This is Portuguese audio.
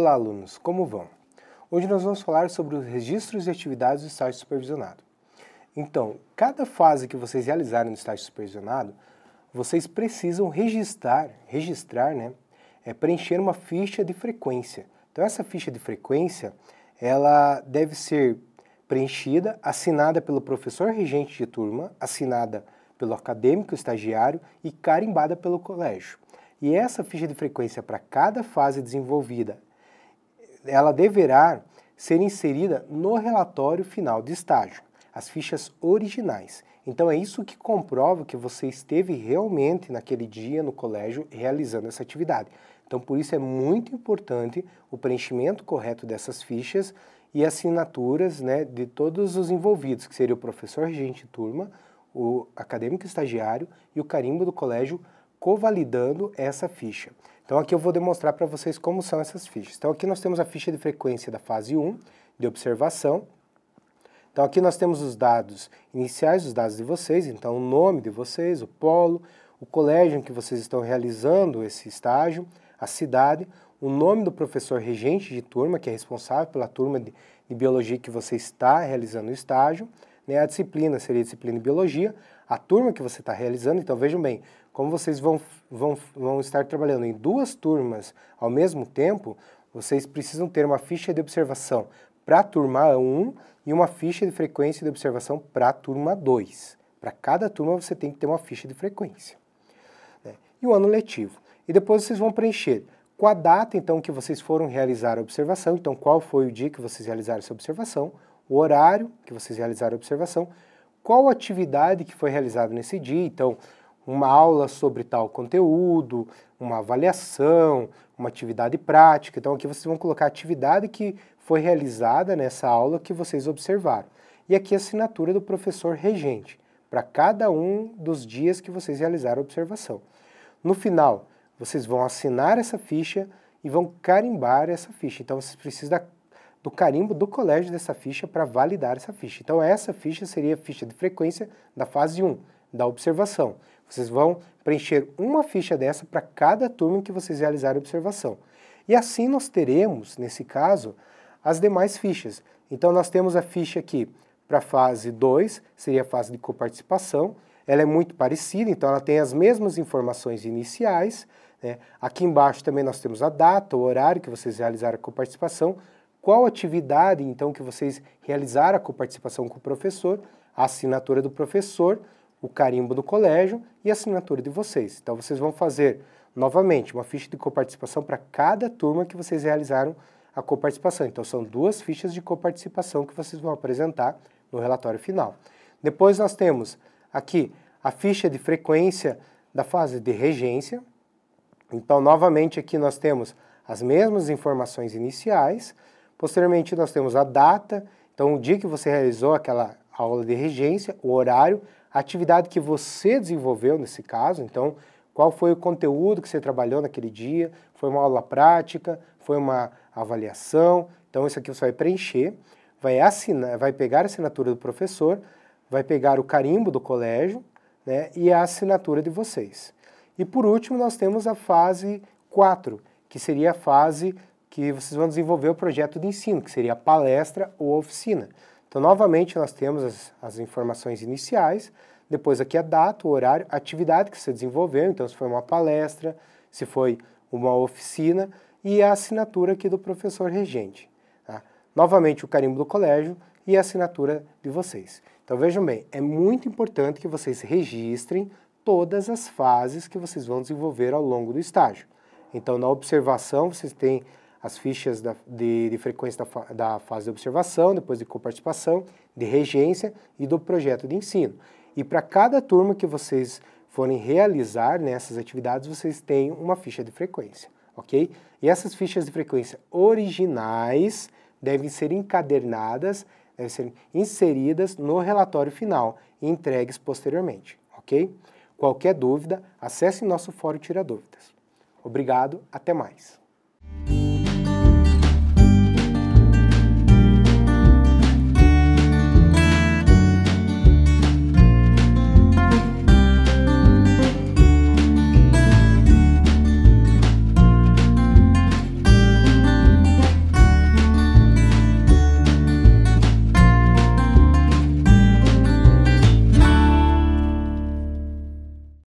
Olá, alunos, como vão? Hoje nós vamos falar sobre os registros de atividades do estágio supervisionado. Então, cada fase que vocês realizarem no estágio supervisionado, vocês precisam registrar, registrar, né, é preencher uma ficha de frequência. Então, essa ficha de frequência, ela deve ser preenchida, assinada pelo professor regente de turma, assinada pelo acadêmico estagiário e carimbada pelo colégio. E essa ficha de frequência para cada fase desenvolvida ela deverá ser inserida no relatório final de estágio, as fichas originais. Então é isso que comprova que você esteve realmente naquele dia no colégio realizando essa atividade. Então por isso é muito importante o preenchimento correto dessas fichas e assinaturas né, de todos os envolvidos, que seria o professor regente turma, o acadêmico estagiário e o carimbo do colégio covalidando essa ficha. Então aqui eu vou demonstrar para vocês como são essas fichas. Então aqui nós temos a ficha de frequência da fase 1, de observação. Então aqui nós temos os dados iniciais, os dados de vocês, então o nome de vocês, o polo, o colégio em que vocês estão realizando esse estágio, a cidade, o nome do professor regente de turma, que é responsável pela turma de, de biologia que você está realizando o estágio, né? a disciplina seria a disciplina de biologia, a turma que você está realizando. Então vejam bem, como vocês vão, vão, vão estar trabalhando em duas turmas ao mesmo tempo, vocês precisam ter uma ficha de observação para a turma 1 e uma ficha de frequência de observação para a turma 2. Para cada turma você tem que ter uma ficha de frequência. Né? E o ano letivo. E depois vocês vão preencher com a data então que vocês foram realizar a observação, então qual foi o dia que vocês realizaram essa observação, o horário que vocês realizaram a observação, qual atividade que foi realizada nesse dia. Então, uma aula sobre tal conteúdo, uma avaliação, uma atividade prática. Então, aqui vocês vão colocar a atividade que foi realizada nessa aula que vocês observaram. E aqui a assinatura do professor regente, para cada um dos dias que vocês realizaram a observação. No final, vocês vão assinar essa ficha e vão carimbar essa ficha. Então, vocês precisam da do carimbo do colégio dessa ficha para validar essa ficha. Então, essa ficha seria a ficha de frequência da fase 1, da observação. Vocês vão preencher uma ficha dessa para cada turma em que vocês realizarem a observação. E assim nós teremos, nesse caso, as demais fichas. Então, nós temos a ficha aqui para a fase 2, seria a fase de coparticipação. Ela é muito parecida, então ela tem as mesmas informações iniciais. Né? Aqui embaixo também nós temos a data, o horário que vocês realizaram a coparticipação, qual atividade então que vocês realizaram com participação com o professor, a assinatura do professor, o carimbo do colégio e a assinatura de vocês. Então vocês vão fazer novamente uma ficha de coparticipação para cada turma que vocês realizaram a coparticipação. Então são duas fichas de coparticipação que vocês vão apresentar no relatório final. Depois nós temos aqui a ficha de frequência da fase de regência. Então novamente aqui nós temos as mesmas informações iniciais, Posteriormente, nós temos a data, então o dia que você realizou aquela aula de regência, o horário, a atividade que você desenvolveu nesse caso, então qual foi o conteúdo que você trabalhou naquele dia, foi uma aula prática, foi uma avaliação, então isso aqui você vai preencher, vai assinar, vai pegar a assinatura do professor, vai pegar o carimbo do colégio, né, e a assinatura de vocês. E por último, nós temos a fase 4, que seria a fase que vocês vão desenvolver o projeto de ensino, que seria a palestra ou a oficina. Então, novamente, nós temos as, as informações iniciais, depois aqui a data, o horário, a atividade que você desenvolveu, então se foi uma palestra, se foi uma oficina, e a assinatura aqui do professor regente. Tá? Novamente, o carimbo do colégio e a assinatura de vocês. Então vejam bem, é muito importante que vocês registrem todas as fases que vocês vão desenvolver ao longo do estágio. Então, na observação, vocês têm as fichas da, de, de, frequência da, da, fase de observação, depois de coparticipação, de regência e do projeto de ensino. E para cada turma que vocês forem realizar nessas né, atividades, vocês têm uma ficha de frequência, ok? E essas fichas de frequência originais devem ser encadernadas, devem ser inseridas no relatório final e entregues posteriormente, ok? Qualquer dúvida, acesse nosso fórum Tira Dúvidas. Obrigado, até mais.